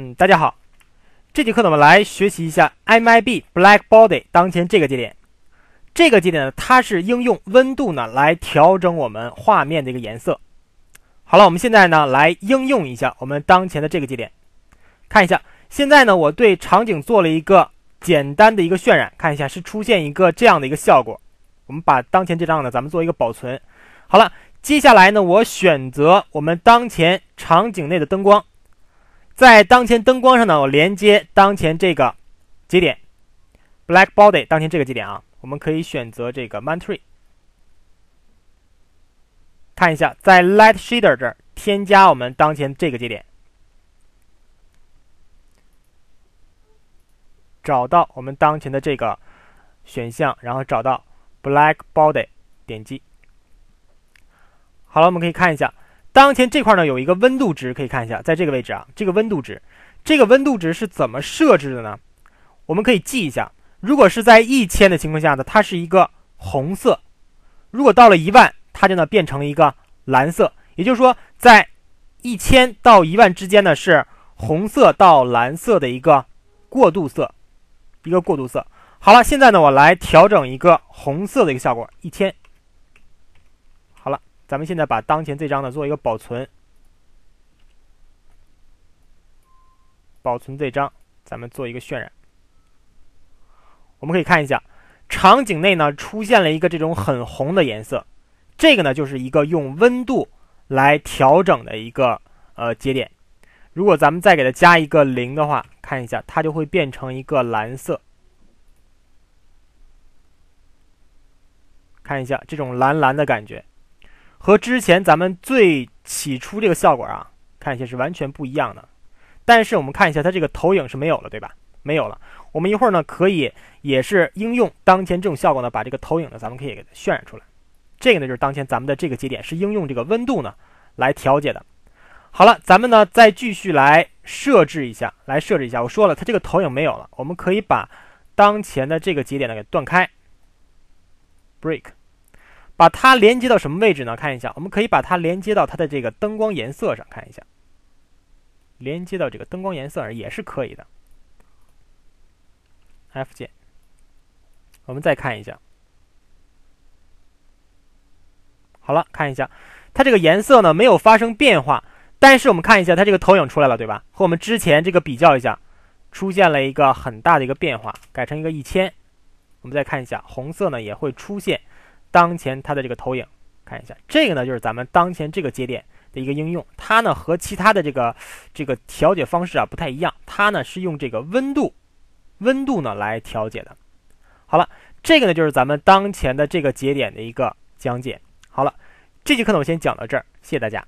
嗯，大家好，这节课呢，我们来学习一下 MIB Blackbody 当前这个节点，这个节点呢，它是应用温度呢来调整我们画面的一个颜色。好了，我们现在呢来应用一下我们当前的这个节点，看一下，现在呢我对场景做了一个简单的一个渲染，看一下是出现一个这样的一个效果。我们把当前这张呢，咱们做一个保存。好了，接下来呢，我选择我们当前场景内的灯光。在当前灯光上呢，我连接当前这个节点，black body，当前这个节点啊，我们可以选择这个 man tree，看一下，在 light shader 这儿添加我们当前这个节点，找到我们当前的这个选项，然后找到 black body，点击，好了，我们可以看一下。当前这块呢有一个温度值，可以看一下，在这个位置啊，这个温度值，这个温度值是怎么设置的呢？我们可以记一下，如果是在一千的情况下呢，它是一个红色；如果到了一万，它就呢变成一个蓝色。也就是说，在一千到一万之间呢是红色到蓝色的一个过渡色，一个过渡色。好了，现在呢我来调整一个红色的一个效果，一千。咱们现在把当前这张呢做一个保存，保存这张，咱们做一个渲染。我们可以看一下，场景内呢出现了一个这种很红的颜色，这个呢就是一个用温度来调整的一个呃节点。如果咱们再给它加一个零的话，看一下它就会变成一个蓝色。看一下这种蓝蓝的感觉。和之前咱们最起初这个效果啊，看一下是完全不一样的。但是我们看一下它这个投影是没有了，对吧？没有了。我们一会儿呢可以也是应用当前这种效果呢，把这个投影呢咱们可以给它渲染出来。这个呢就是当前咱们的这个节点是应用这个温度呢来调节的。好了，咱们呢再继续来设置一下，来设置一下。我说了，它这个投影没有了，我们可以把当前的这个节点呢给断开，break。把它连接到什么位置呢？看一下，我们可以把它连接到它的这个灯光颜色上，看一下，连接到这个灯光颜色上也是可以的。F 键，我们再看一下，好了，看一下它这个颜色呢没有发生变化，但是我们看一下它这个投影出来了，对吧？和我们之前这个比较一下，出现了一个很大的一个变化，改成一个一千，我们再看一下，红色呢也会出现。当前它的这个投影，看一下这个呢，就是咱们当前这个节点的一个应用，它呢和其他的这个这个调节方式啊不太一样，它呢是用这个温度，温度呢来调节的。好了，这个呢就是咱们当前的这个节点的一个讲解。好了，这节课呢我先讲到这儿，谢谢大家。